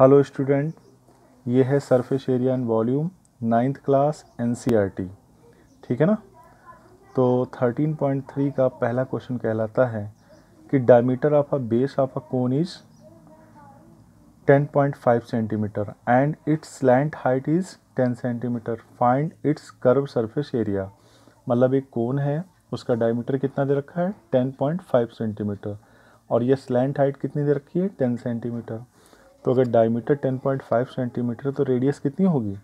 Hello student ये है surface area and volume ninth class एन ठीक है ना तो 13.3 का पहला क्वेश्चन कहलाता है कि diameter of a base of a cone is 10.5 centimetre and its slant height is 10 centimetre find its curve surface area मतलब एक कोन है उसका डायमीटर कितना दे रखा है 10.5 सेंटीमीटर और यह स्लैंट हाइट कितनी दे रखी है 10 सेंटीमीटर तो अगर डायमीटर 10.5 सेंटीमीटर तो रेडियस कितनी होगी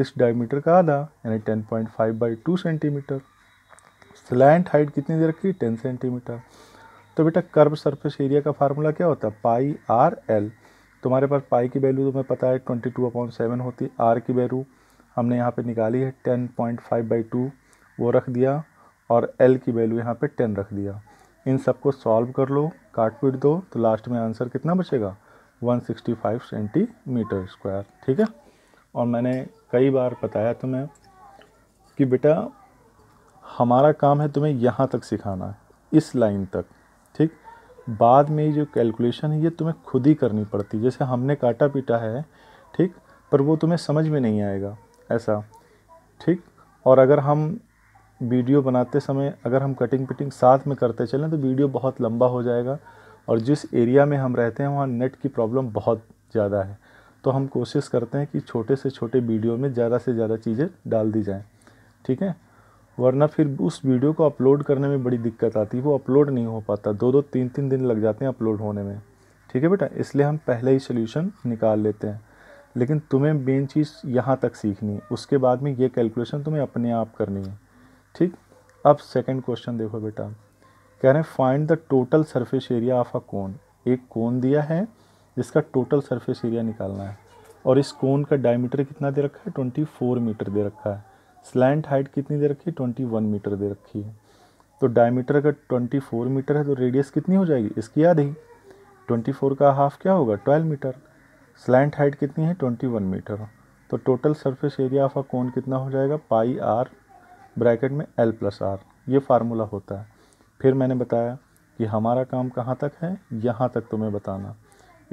इस डायमीटर का आधा यानी 10.5 point five by two centimetre slant height कितनी दे रखी टेन सेंटीमीटर तो बेटा कर्व सरफेस एरिया का फार्मूला क्या होता है पाई आर एल तुम्हारे पास पाई की वैल्यू तुम्हें पता है ट्वेंटी टू अपॉइंट सेवन होती है आर की वैल्यू हमने यहाँ पे निकाली है ten point five by two वो रख दिया और एल की वैल्यू यहाँ पे टेन रख दिया इन सबको सॉल्व कर लो काट पीट दो तो लास्ट में आंसर कितना बचेगा 165 सेंटीमीटर स्क्वायर ठीक है और मैंने कई बार बताया तुम्हें कि बेटा हमारा काम है तुम्हें यहाँ तक सिखाना है इस लाइन तक ठीक बाद में जो कैलकुलेशन है ये तुम्हें खुद ही करनी पड़ती जैसे हमने काटा पीटा है ठीक पर वो तुम्हें समझ में नहीं आएगा ऐसा ठीक और अगर हम वीडियो बनाते समय अगर हम कटिंग पिटिंग साथ में करते चलें तो वीडियो बहुत लंबा हो जाएगा और जिस एरिया में हम रहते हैं वहाँ नेट की प्रॉब्लम बहुत ज़्यादा है तो हम कोशिश करते हैं कि छोटे से छोटे वीडियो में ज़्यादा से ज़्यादा चीज़ें डाल दी जाएँ ठीक है वरना फिर उस वीडियो को अपलोड करने में बड़ी दिक्कत आती है वो अपलोड नहीं हो पाता दो दो तीन तीन दिन लग जाते हैं अपलोड होने में ठीक है बेटा इसलिए हम पहले ही सोल्यूशन निकाल लेते हैं लेकिन तुम्हें मेन चीज़ यहाँ तक सीखनी है उसके बाद में ये कैलकुलेशन तुम्हें अपने आप करनी है ठीक अब सेकंड क्वेश्चन देखो बेटा कह रहे हैं find the total surface area of a cone एक कोन दिया है जिसका टोटल सरफेस एरिया निकालना है और इस कोन का डायमीटर कितना दे रखा है ट्वेंटी फोर मीटर दे रखा है स्लैंट हाइट कितनी दे रखी है ट्वेंटी वन मीटर दे रखी है तो डायमीटर अगर ट्वेंटी फोर मीटर है तो रेडियस कितनी हो जाएगी इसकी याद ही ट्वेंटी फोर का हाफ क्या होगा ट्वेल्व मीटर स्लैंट हाइट कितनी है ट्वेंटी वन मीटर तो total surface area of a cone कितना हो जाएगा पाई आर ब्रैकेट में एल प्लस आर ये फार्मूला होता है फिर मैंने बताया कि हमारा काम कहाँ तक है यहाँ तक तुम्हें बताना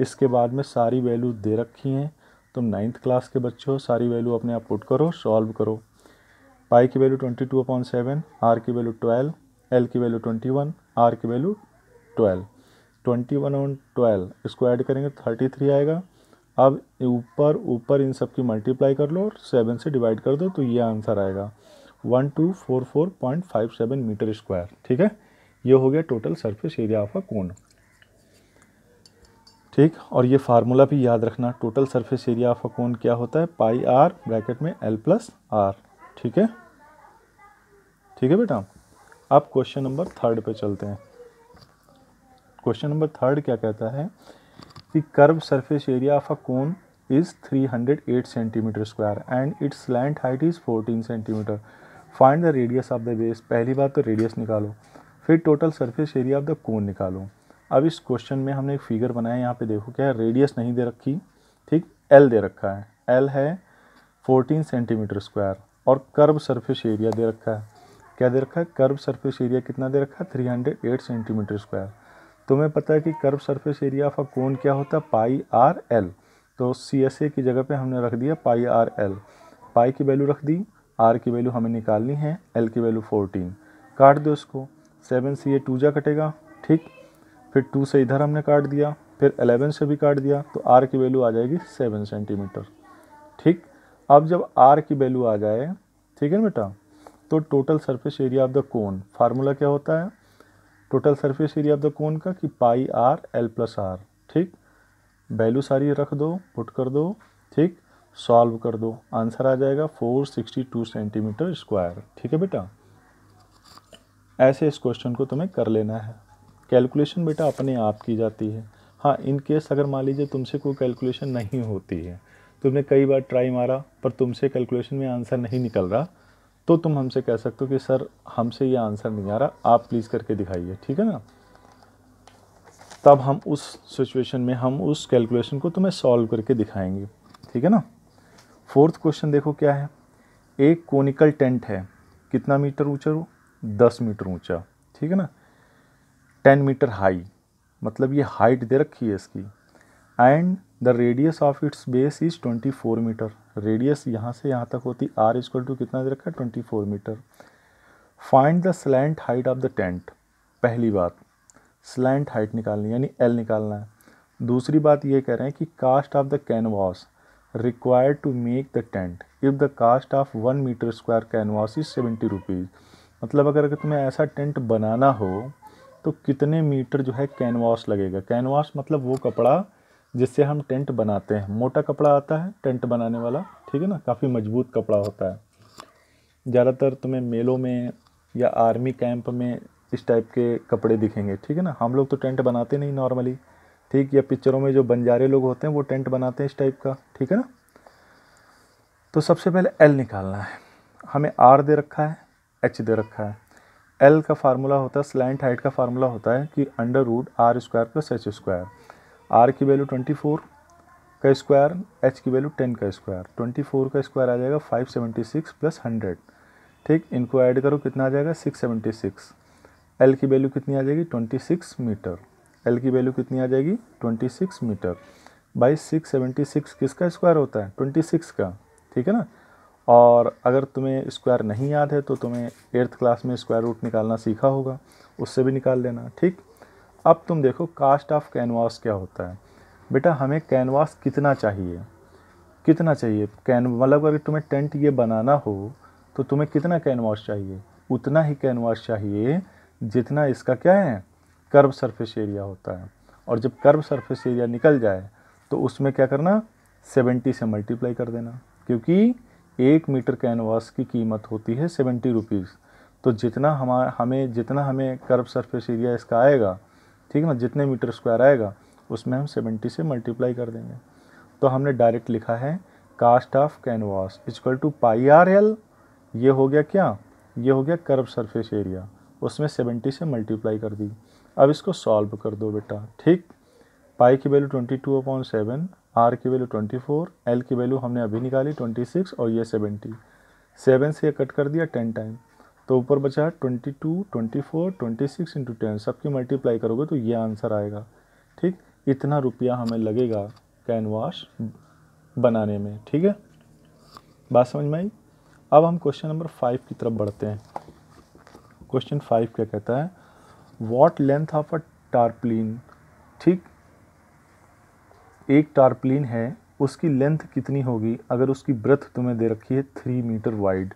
इसके बाद में सारी वैल्यू दे रखी हैं तुम नाइन्थ क्लास के बच्चे हो सारी वैल्यू अपने आप पुट करो सॉल्व करो पाई की value twenty two upon seven r की वैल्यू ट्वेल्व एल की वैल्यू ट्वेंटी वन आर की value twelve twenty one on twelve इसको ऐड करेंगे थर्टी थ्री आएगा अब ऊपर ऊपर इन सब की मल्टीप्लाई कर लो और सेवन से डिवाइड कर दो तो ये आंसर आएगा one two four four point five seven metre square ठीक है ये हो गया total surface area of a cone ठीक और ये फार्मूला भी याद रखना total surface area of a cone क्या होता है पाई आर ब्रैकेट में एल प्लस आर ठीक है ठीक है बेटा अब क्वेश्चन नंबर थर्ड पे चलते हैं क्वेश्चन नंबर थर्ड क्या कहता है कि curve surface area of a cone is 308 centimetre square and its slant height is 14 centimetre find the radius of the base पहली बात तो रेडियस निकालो फिर total surface area of the cone निकालो अब इस क्वेश्चन में हमने एक फिगर बनाया है यहाँ पे देखो क्या है रेडियस नहीं दे रखी ठीक एल दे रखा है एल है 14 सेंटीमीटर स्क्वायर और कर्व सरफेस एरिया दे रखा है क्या दे रखा है कर्व सरफेस एरिया कितना दे रखा है three hundred eight centimetre square तुम्हें पता है कि curve surface area of a cone क्या होता है पाई आर एल तो सी एस ए की जगह पे हमने रख दिया पाई आर एल पाई की वैल्यू रख दी आर की वैल्यू हमें निकालनी है एल की वैल्यू फोर्टीन काट दो इसको सेवन से ये टू जा कटेगा ठीक फिर टू से इधर हमने काट दिया फिर एलेवन से भी काट दिया तो आर की वैल्यू आ जाएगी सेवन सेंटीमीटर ठीक अब जब आर की वैल्यू आ जाए ठीक है बेटा तो total surface area of the cone formula क्या होता है total surface area of the cone का कि pi are l plus r ठीक वैल्यू सारी रख दो पुट कर दो ठीक सॉल्व कर दो आंसर आ जाएगा four sixty two centimetre square ठीक है बेटा ऐसे इस क्वेश्चन को तुम्हें कर लेना है कैलकुलेशन बेटा अपने आप की जाती है हाँ इन केस अगर मान लीजिए तुमसे कोई कैलकुलेशन नहीं होती है तुमने कई बार ट्राई मारा पर तुमसे कैलकुलेशन में आंसर नहीं निकल रहा तो तुम हमसे कह सकते हो कि सर हमसे ये आंसर नहीं आ रहा आप प्लीज़ करके दिखाइए ठीक है ना तब हम उस सिचुएशन में हम उस कैलकुलेशन को तुम्हें सॉल्व करके दिखाएंगे ठीक है ना फोर्थ क्वेश्चन देखो क्या है एक कोनिकल टेंट है कितना मीटर ऊंचा हो दस मीटर ऊंचा ठीक है ना टेन मीटर हाई मतलब ये हाइट दे रखी है इसकी and the radius of its base is twenty four metre radius यहाँ से यहाँ तक होती आर इजक्वल टू कितना दे रखा है twenty four metre find the slant height of the tent पहली बात स्लैंट हाइट निकालनी यानी एल निकालना है दूसरी बात ये कह रहे हैं कि cost of the canvas required to make the tent if the cost of one metre square canvas is seventy rupees मतलब अगर अगर तुम्हें ऐसा टेंट बनाना हो तो कितने मीटर जो है कैनवास लगेगा कैनवास मतलब वो कपड़ा जिससे हम टेंट बनाते हैं मोटा कपड़ा आता है टेंट बनाने वाला ठीक है ना काफ़ी मजबूत कपड़ा होता है ज़्यादातर तुम्हें मेलों में या आर्मी कैंप में इस टाइप के कपड़े दिखेंगे ठीक है ना हम लोग तो टेंट बनाते नहीं नॉर्मली ठीक या पिक्चरों में जो बंजारे लोग होते हैं वो टेंट बनाते हैं इस टाइप का ठीक है ना तो सबसे पहले एल निकालना है हमें आर दे रखा है एच दे रखा है एल का फार्मूला होता है स्लैंट हाइट का फार्मूला होता है कि under root r square plus H square are की वैल्यू ट्वेंटी फोर का स्क्वायर एच की वैल्यू टेन का स्क्वायर ट्वेंटी फोर का स्क्वायर आ जाएगा five seventy six plus hundred ठीक इनको ऐड करो कितना आ जाएगा सिक्स सेवेंटी सिक्स एल की वैल्यू कितनी आ जाएगी ट्वेंटी सिक्स मीटर एल की वैल्यू कितनी आ जाएगी twenty six metre by six seventy six किसका स्क्वायर होता है ट्वेंटी सिक्स का ठीक है ना और अगर तुम्हें स्क्वायर नहीं याद है तो तुम्हें एट्थ क्लास में स्क्वायर रूट निकालना सीखा होगा उससे भी निकाल लेना ठीक अब तुम देखो कास्ट ऑफ कैनवास क्या होता है बेटा हमें कैनवास कितना चाहिए कितना चाहिए कैन मतलब अगर तुम्हें टेंट ये बनाना हो तो तुम्हें कितना कैनवास चाहिए उतना ही कैनवास चाहिए जितना इसका क्या है कर्व सरफेस एरिया होता है और जब कर्व सरफेस एरिया निकल जाए तो उसमें क्या करना सेवेंटी से मल्टीप्लाई कर देना क्योंकि एक मीटर कैनवास की कीमत होती है सेवेंटी रुपीज़ तो जितना हमारा हमें जितना हमें कर्व सरफेस एरिया इसका आएगा ठीक है ना जितने मीटर स्क्वायर आएगा उसमें हम सेवेंटी से मल्टीप्लाई कर देंगे तो हमने डायरेक्ट लिखा है cost of canvas is equal to pi are l ये हो गया क्या ये हो गया कर्व सरफेस एरिया उसमें सेवेंटी से मल्टीप्लाई कर दी अब इसको सॉल्व कर दो बेटा ठीक पाई की value twenty two upon seven r की वैल्यू ट्वेंटी फोर एल की वैल्यू हमने अभी निकाली ट्वेंटी सिक्स और ये सेवेंटी सेवन से ये कट कर दिया टेन टाइम तो ऊपर बचा twenty twenty two four twenty six into ten सबकी मल्टीप्लाई करोगे तो ये आंसर आएगा ठीक इतना रुपया हमें लगेगा कैनवास बनाने में ठीक है बात समझ में आई अब हम क्वेश्चन नंबर फाइव की तरफ बढ़ते हैं क्वेश्चन फाइव क्या कहता है what length of a tarpaulin ठीक एक टारप्लिन है उसकी लेंथ कितनी होगी अगर उसकी ब्रथ तुम्हें दे रखी है three metre wide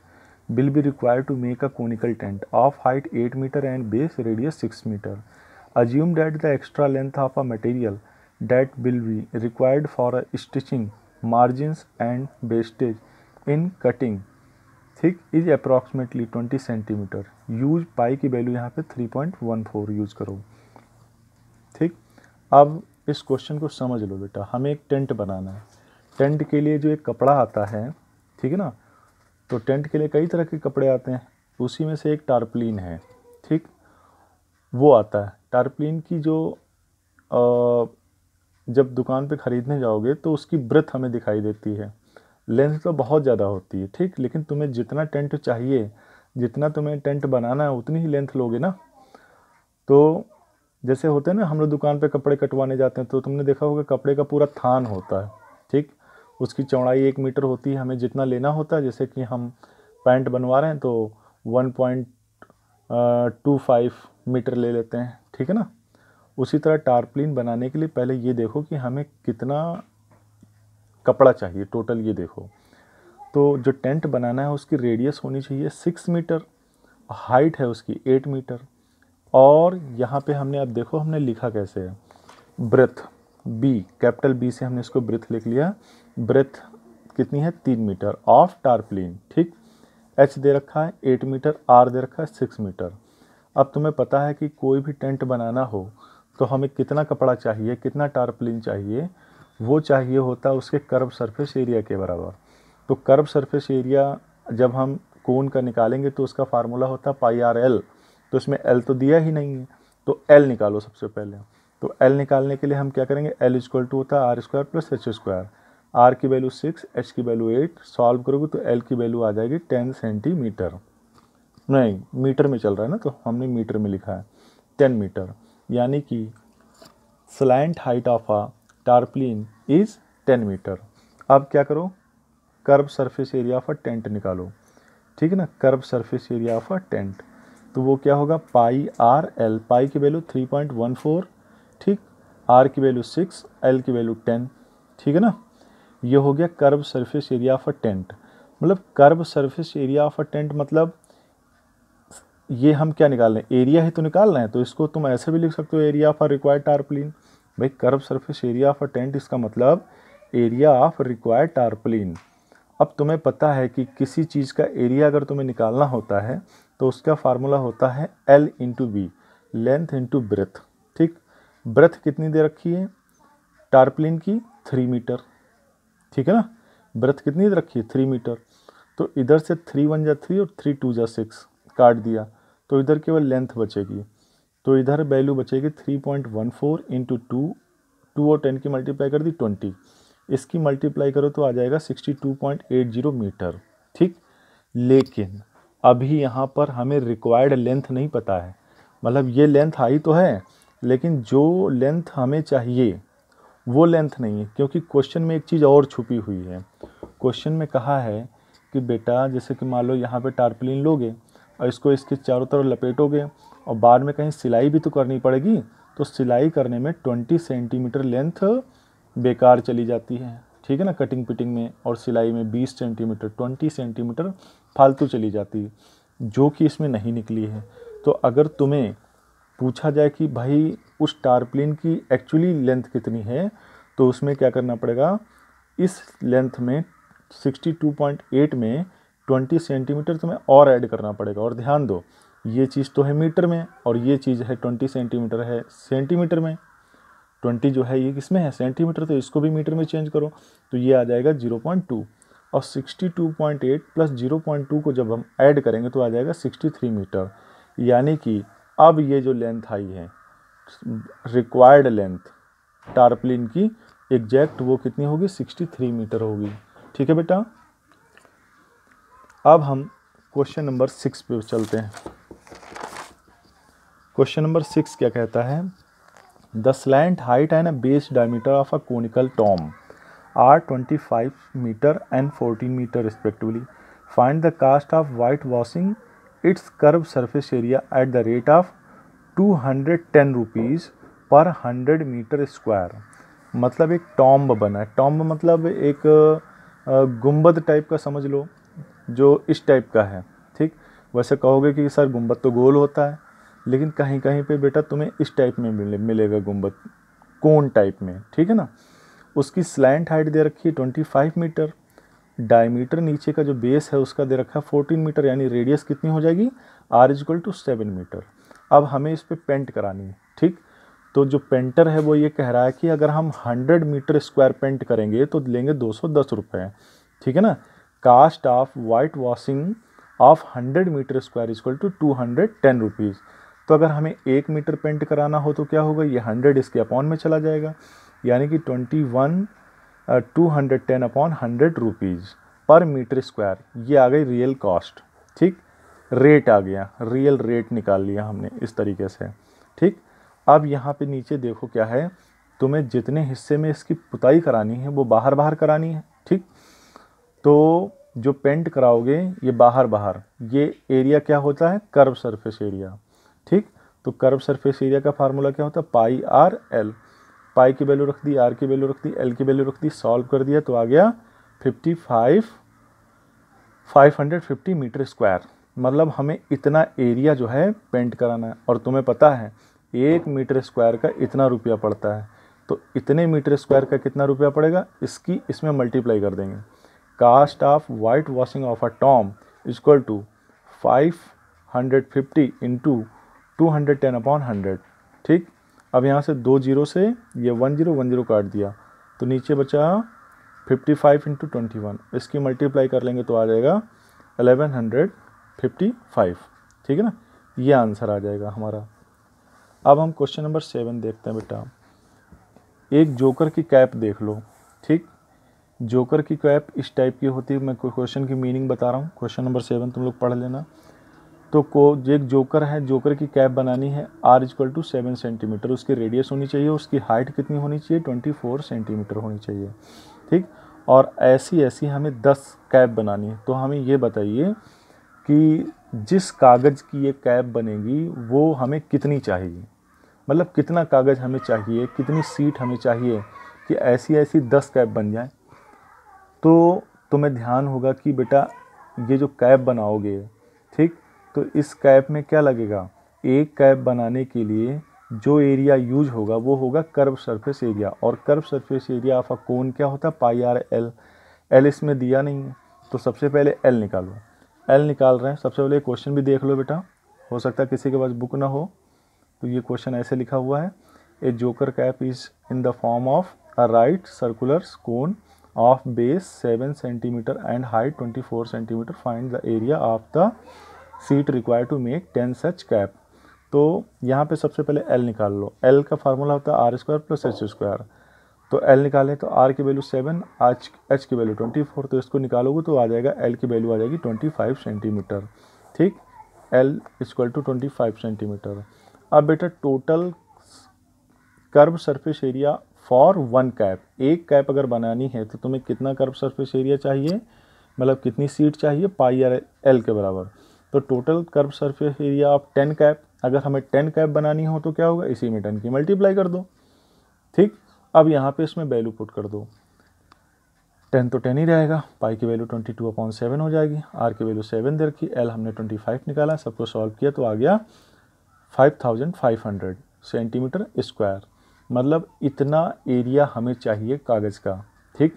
will be require to make a conical tent of height eight metre and base radius six metre assume that the extra length of a material that will be required for a stitching margins and wastage in cutting thick is approximately twenty centimetre use pi की value यहाँ पे three point one four use करो ठीक अब इस question को समझ लो बेटा हमें एक टेंट बनाना है टेंट के लिए जो एक कपड़ा आता है ठीक है ना तो टेंट के लिए कई तरह के कपड़े आते हैं उसी में से एक टारपलिन है ठीक वो आता है टारपलिन की जो आ, जब दुकान पे ख़रीदने जाओगे तो उसकी ब्रथ हमें दिखाई देती है लेंथ तो बहुत ज़्यादा होती है ठीक लेकिन तुम्हें जितना टेंट चाहिए जितना तुम्हें टेंट बनाना है उतनी ही लेंथ लोगे ना तो जैसे होते हैं ना हम लोग दुकान पे कपड़े कटवाने जाते हैं तो तुमने देखा होगा कपड़े का पूरा थान होता है ठीक उसकी चौड़ाई एक मीटर होती है हमें जितना लेना होता है जैसे कि हम पैंट बनवा रहे हैं तो one point two five metre ले लेते हैं ठीक है ना उसी तरह टारप्लिन बनाने के लिए पहले ये देखो कि हमें कितना कपड़ा चाहिए टोटल ये देखो तो जो टेंट बनाना है उसकी रेडियस होनी चाहिए सिक्स मीटर हाइट है उसकी एट मीटर और यहाँ पे हमने अब देखो हमने लिखा कैसे है ब्रेथ बी कैपिटल बी से हमने इसको ब्रेथ लिख लिया ब्रेथ कितनी है तीन मीटर ऑफ टारप्लिन ठीक एच दे रखा है एट मीटर आर दे रखा है सिक्स मीटर अब तुम्हें पता है कि कोई भी टेंट बनाना हो तो हमें कितना कपड़ा चाहिए कितना टारप्लिन चाहिए वो चाहिए होता है उसके कर्व सरफेस एरिया के बराबर तो कर्व सरफेस एरिया जब हम कोन का निकालेंगे तो उसका फार्मूला होता है पाई आर एल तो इसमें एल तो दिया ही नहीं है तो एल निकालो सबसे पहले तो एल निकालने के लिए हम क्या करेंगे एल इजक्वल टू होता है r square plus H square are की वैल्यू सिक्स एच की वैल्यू एट सॉल्व करोगे तो एल की वैल्यू आ जाएगी टेन सेंटीमीटर नहीं मीटर में चल रहा है ना तो हमने मीटर में लिखा है टेन मीटर यानी कि slant height of a tarpaulin is ten metre अब क्या करो curve surface area of a tent निकालो ठीक है ना curve surface area of a tent तो वो क्या होगा पाई आर एल पाई की value three point one four ठीक आर की वैल्यू सिक्स एल की वैल्यू टेन ठीक है ना ये हो गया curve surface area of a tent मतलब curve surface area of a tent मतलब ये हम क्या निकाल रहे हैं एरिया ही तो निकालना है तो इसको तुम ऐसे भी लिख सकते हो area of a required tarpaulin भाई curve surface area of a tent इसका मतलब एरिया ऑफ रिक्वायर्ड टारप्लिन अब तुम्हें पता है कि किसी चीज़ का एरिया अगर तुम्हें निकालना होता है तो उसका फार्मूला होता है l into b length into breadth ठीक ब्रेथ कितनी दे रखी है टारप्लिन की थ्री मीटर ठीक है ना ब्रेथ कितनी दे रखी है थ्री मीटर तो इधर से थ्री वन जा थ्री और थ्री टू जा सिक्स काट दिया तो इधर केवल लेंथ बचेगी तो इधर वैल्यू बचेगी three point one four into two two और टेन की मल्टीप्लाई कर दी ट्वेंटी इसकी मल्टीप्लाई करो तो आ जाएगा sixty two point eight zero metre ठीक लेकिन अभी यहाँ पर हमें रिक्वायर्ड लेंथ नहीं पता है मतलब ये लेंथ हाई तो है लेकिन जो लेंथ हमें चाहिए वो लेंथ नहीं है क्योंकि क्वेश्चन में एक चीज़ और छुपी हुई है क्वेश्चन में कहा है कि बेटा जैसे कि मान लो यहाँ पे टारपलिन लोगे और इसको इसके चारों तरफ लपेटोगे और बाद में कहीं सिलाई भी तो करनी पड़ेगी तो सिलाई करने में ट्वेंटी सेंटीमीटर लेंथ बेकार चली जाती है ठीक है ना कटिंग पिटिंग में और सिलाई में बीस सेंटीमीटर ट्वेंटी सेंटीमीटर फालतू चली जाती है जो कि इसमें नहीं निकली है तो अगर तुम्हें पूछा जाए कि भाई उस टारप्लिन की एक्चुअली लेंथ कितनी है तो उसमें क्या करना पड़ेगा इस लेंथ में 62.8 में 20 सेंटीमीटर तुम्हें और ऐड करना पड़ेगा और ध्यान दो ये चीज़ तो है मीटर में और ये चीज़ है 20 सेंटीमीटर है सेंटीमीटर में 20 जो है ये किस में है सेंटीमीटर तो इसको भी मीटर में चेंज करो तो ये आ जाएगा 0.2 और 62.8 प्लस 0.2 को जब हम ऐड करेंगे तो आ जाएगा 63 मीटर यानी कि अब ये जो लेंथ आई है रिक्वायर्ड लेंथ टारप्लिन की एग्जैक्ट वो कितनी होगी 63 मीटर होगी ठीक है बेटा अब हम क्वेश्चन नंबर सिक्स पे चलते हैं क्वेश्चन नंबर सिक्स क्या कहता है the slant height and base diameter of a conical tomb are 25 meter and 14 meter respectively. Find the cost of whitewashing its curved surface area at the rate of 210 rupees पर 100 metre square मतलब एक tomb बना है tomb मतलब एक गुंबद type का समझ लो जो इस टाइप का है ठीक वैसे कहोगे कि सर गुंबद तो गोल होता है लेकिन कहीं कहीं पे बेटा तुम्हें इस टाइप में मिले मिलेगा गुंबद कोन टाइप में ठीक है ना उसकी स्लैंट हाइट दे रखी है ट्वेंटी फाइव मीटर डायमीटर नीचे का जो बेस है उसका दे रखा है फोर्टीन मीटर यानी रेडियस कितनी हो जाएगी r is equal to seven metre अब हमें इस पर पेंट करानी है ठीक तो जो पेंटर है वो ये कह रहा है कि अगर हम हंड्रेड मीटर स्क्वायर पेंट करेंगे तो लेंगे दो सौ दस रुपये ठीक है ना cost of whitewashing of hundred metre square is equal to two hundred ten rupees तो अगर हमें एक मीटर पेंट कराना हो तो क्या होगा ये हंड्रेड इसके अपॉन में चला जाएगा यानी कि twenty one two hundred ten upon hundred rupees per metre square ये आ गई रियल कॉस्ट ठीक रेट आ गया रियल रेट निकाल लिया हमने इस तरीके से ठीक अब यहाँ पे नीचे देखो क्या है तुम्हें जितने हिस्से में इसकी पुताई करानी है वो बाहर बाहर करानी है ठीक तो जो पेंट कराओगे ये बाहर बाहर ये एरिया क्या होता है कर्व सरफेस एरिया ठीक तो कर्व सरफेस एरिया का फार्मूला क्या होता है पाई आर एल पाई की वैल्यू रख दी आर की वैल्यू रख दी एल की वैल्यू रख दी सॉल्व कर दिया तो आ गया fifty five five hundred fifty metre square मतलब हमें इतना एरिया जो है पेंट कराना है और तुम्हें पता है एक मीटर स्क्वायर का इतना रुपया पड़ता है तो इतने मीटर स्क्वायर का कितना रुपया पड़ेगा इसकी इसमें मल्टीप्लाई कर देंगे cost of whitewashing of a tomb is equal to five hundred fifty into two hundred ten upon hundred ठीक अब यहाँ से दो जीरो से ये वन जीरो वन जीरो काट दिया तो नीचे बचा fifty five into twenty one इसकी मल्टीप्लाई कर लेंगे तो आ जाएगा एलेवन हंड्रेड फिफ्टी फाइव ठीक है ना ये आंसर आ जाएगा हमारा अब हम क्वेश्चन नंबर सेवन देखते हैं बेटा एक जोकर की कैप देख लो ठीक जोकर की कैप इस टाइप की होती है मैं क्वेश्चन की मीनिंग बता रहा हूँ क्वेश्चन नंबर सेवन तुम लोग पढ़ लेना तो को एक जोकर है जोकर की कैप बनानी है r is equal to seven centimetre उसकी रेडियस होनी चाहिए उसकी हाइट कितनी होनी चाहिए ट्वेंटी फोर सेंटीमीटर होनी चाहिए ठीक और ऐसी ऐसी हमें दस कैप बनानी है तो हमें ये बताइए कि जिस कागज़ की ये कैप बनेगी वो हमें कितनी चाहिए मतलब कितना कागज़ हमें चाहिए कितनी सीट हमें चाहिए कि ऐसी ऐसी दस कैप बन जाए तो तुम्हें तो ध्यान होगा कि बेटा ये जो कैप बनाओगे ठीक तो इस कैप में क्या लगेगा एक कैप बनाने के लिए जो एरिया यूज होगा वो होगा कर्व सरफेस एरिया और curve surface area of a cone क्या होता है पाई आर एल एल इसमें दिया नहीं है तो सबसे पहले एल निकालो एल निकाल रहे हैं सबसे पहले क्वेश्चन भी देख लो बेटा हो सकता है किसी के पास बुक ना हो तो ये क्वेश्चन ऐसे लिखा हुआ है a joker cap is in the form of a right circular cone of base seven centimetre and height twenty four centimetre find the area of the sheet require to make ten such cap तो यहाँ पे सबसे पहले L निकाल लो L का formula होता है r square plus H square तो एल निकाले तो आर की वैल्यू सेवन आज एच की वैल्यू ट्वेंटी फोर तो इसको निकालोगे तो आ जाएगा एल की वैल्यू आ जाएगी ट्वेंटी फाइव सेंटीमीटर ठीक L equal to twenty five centimetre अब बेटा total curve surface area for one cap एक कैप अगर बनानी है तो तुम्हें कितना कर्व सरफेस एरिया चाहिए मतलब कितनी सीट चाहिए पाई आर एल के बराबर तो total curve surface area of ten cap अगर हमें टेन कैप बनानी हो तो क्या होगा इसी में टेन की मल्टीप्लाई कर दो ठीक अब यहाँ पे इसमें वैल्यू पुट कर दो टेन तो टेन ही रहेगा पाई की value twenty two upon seven हो जाएगी आर की वैल्यू सेवन दे रखी एल हमने ट्वेंटी फाइव निकाला सबको सॉल्व किया तो आ गया five thousand five hundred centimetre square मतलब इतना एरिया हमें चाहिए कागज़ का ठीक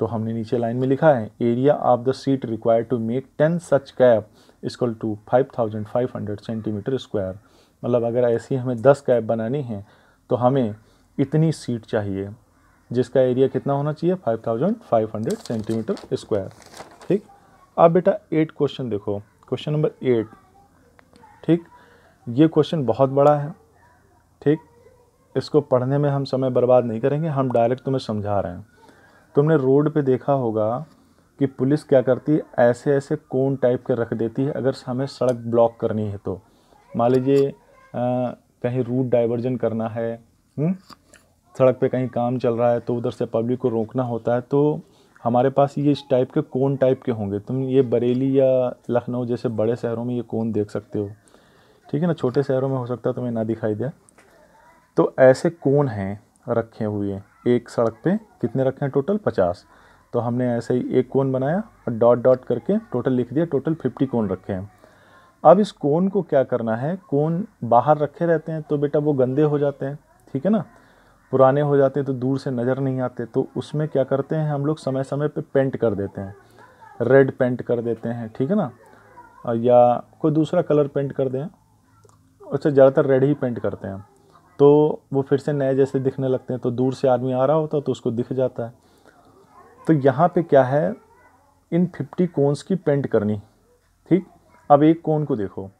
तो हमने नीचे लाइन में लिखा है area of the sheet require to make ten such cap is equal to five five thousand hundred centimetre square मतलब अगर ऐसी हमें दस कैब बनानी है तो हमें इतनी सीट चाहिए जिसका एरिया कितना होना चाहिए five five thousand hundred centimetre square ठीक अब बेटा एट क्वेश्चन देखो क्वेश्चन नंबर एट ठीक ये क्वेश्चन बहुत बड़ा है ठीक इसको पढ़ने में हम समय बर्बाद नहीं करेंगे हम डायरेक्ट तुम्हें समझा रहे हैं तुमने रोड पे देखा होगा कि पुलिस क्या करती है ऐसे ऐसे कोन टाइप के रख देती है अगर हमें सड़क ब्लॉक करनी है तो मान लीजिए कहीं रूट डाइवर्जन करना है हुँ? हम्म, सड़क पे कहीं काम चल रहा है तो उधर से पब्लिक को रोकना होता है तो हमारे पास ये इस टाइप के कोन टाइप के होंगे तुम ये बरेली या लखनऊ जैसे बड़े शहरों में ये कोन देख सकते हो ठीक है ना छोटे शहरों में हो सकता है तुम्हें ना दिखाई दे तो ऐसे कोन हैं रखे हुए एक सड़क पे कितने रखे हैं टोटल पचास तो हमने ऐसे ही एक कोन बनाया और डॉट डॉट करके टोटल लिख दिया टोटल फिफ्टी कोन रखे हैं अब इस कोन को क्या करना है कोन बाहर रखे रहते हैं तो बेटा वो गंदे हो जाते हैं ठीक है ना पुराने हो जाते हैं तो दूर से नज़र नहीं आते तो उसमें क्या करते हैं हम लोग समय समय पे पेंट कर देते हैं रेड पेंट कर देते हैं ठीक है ना या कोई दूसरा कलर पेंट कर दें उससे ज़्यादातर रेड ही पेंट करते हैं तो वो फिर से नए जैसे दिखने लगते हैं तो दूर से आदमी आ रहा होता है तो उसको दिख जाता है तो यहाँ पे क्या है इन फिफ्टी कोन्स की पेंट करनी ठीक अब एक कोन को देखो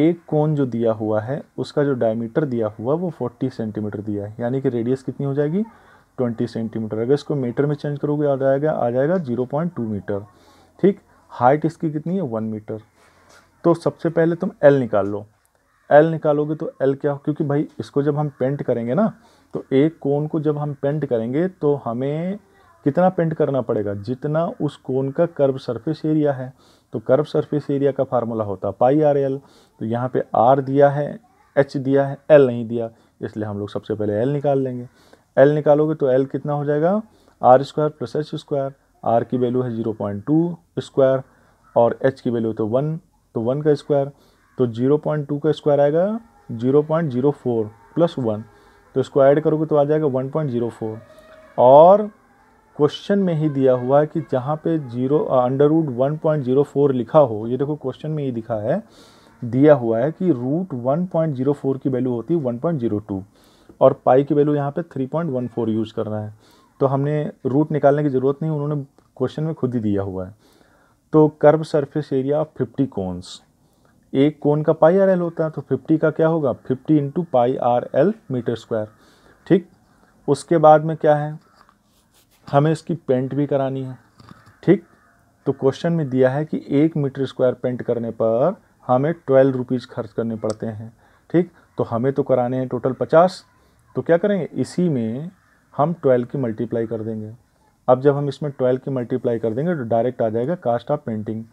एक कोन जो दिया हुआ है उसका जो डायमीटर दिया हुआ वो फोर्टी सेंटीमीटर दिया है यानी कि रेडियस कितनी हो जाएगी ट्वेंटी सेंटीमीटर अगर इसको मीटर में चेंज करोगे आ जाएगा आ जाएगा जीरो पॉइंट टू मीटर ठीक हाइट इसकी कितनी है वन मीटर तो सबसे पहले तुम एल निकाल लो एल निकालोगे तो एल क्या हो क्योंकि भाई इसको जब हम पेंट करेंगे ना तो एक कोन को जब हम पेंट करेंगे तो हमें कितना पेंट करना पड़ेगा जितना उस कोन का कर्व सरफेस एरिया है तो कर्व सरफेस एरिया का फार्मूला होता है पाई आर एल तो यहाँ पे आर दिया है एच दिया है एल नहीं दिया इसलिए हम लोग सबसे पहले एल निकाल लेंगे एल निकालोगे तो एल कितना हो जाएगा R square plus H square are की वैल्यू है ज़ीरो पॉइंट टू स्क्वायर और एच की वैल्यू तो वन तो वन का स्क्वायर तो जीरो पॉइंट टू का स्क्वायर आएगा zero point zero four plus one तो इसको ऐड करोगे तो आ जाएगा वन पॉइंट जीरो फोर और क्वेश्चन में ही दिया हुआ है कि जहाँ पे zero under root one point zero four लिखा हो ये देखो क्वेश्चन में ही दिखा है दिया हुआ है कि root one point zero four की वैल्यू होती है वन पॉइंट जीरो टू और पाई की वैल्यू यहाँ पे three point one four use करना है तो हमने रूट निकालने की ज़रूरत नहीं उन्होंने क्वेश्चन में खुद ही दिया हुआ है तो curve surface area of fifty cones एक कोन का पाई आर एल होता है तो फिफ्टी का क्या होगा fifty into pi are L metre square ठीक उसके बाद में क्या है हमें इसकी पेंट भी करानी है ठीक तो क्वेश्चन में दिया है कि एक मीटर स्क्वायर पेंट करने पर हमें ट्वेल्व रुपीज़ खर्च करने पड़ते हैं ठीक तो हमें तो कराने हैं टोटल पचास तो क्या करेंगे इसी में हम ट्वेल्व की मल्टीप्लाई कर देंगे अब जब हम इसमें ट्वेल्व की मल्टीप्लाई कर देंगे तो डायरेक्ट आ जाएगा कास्ट ऑफ पेंटिंग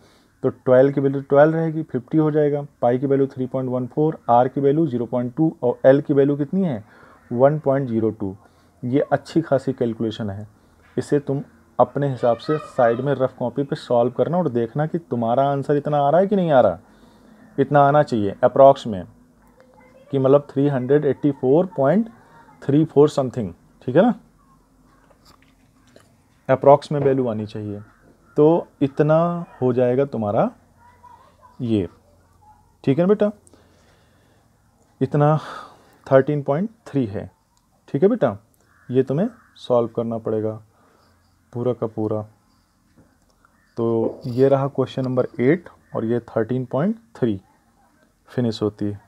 तो ट्वेल्व की वैल्यू ट्वेल्व रहेगी फिफ्टी हो जाएगा पाई की value three point one four R की वैल्यू जीरो पॉइंट टू और एल की वैल्यू कितनी है वन पॉइंट जीरो टू ये अच्छी खासी कैलकुलेशन है इसे तुम अपने हिसाब से साइड में रफ कॉपी पे सॉल्व करना और देखना कि तुम्हारा आंसर इतना आ रहा है कि नहीं आ रहा इतना आना चाहिए अप्रॉक्स में कि मतलब 384.34 समथिंग ठीक है ना अप्रॉक्स में वैल्यू आनी चाहिए तो इतना हो जाएगा तुम्हारा ये ठीक है ना बेटा इतना 13.3 है ठीक है बेटा ये तुम्हें सॉल्व करना पड़ेगा पूरा का पूरा तो ये रहा क्वेश्चन नंबर एट और ये थर्टीन पॉइंट थ्री फिनिश होती है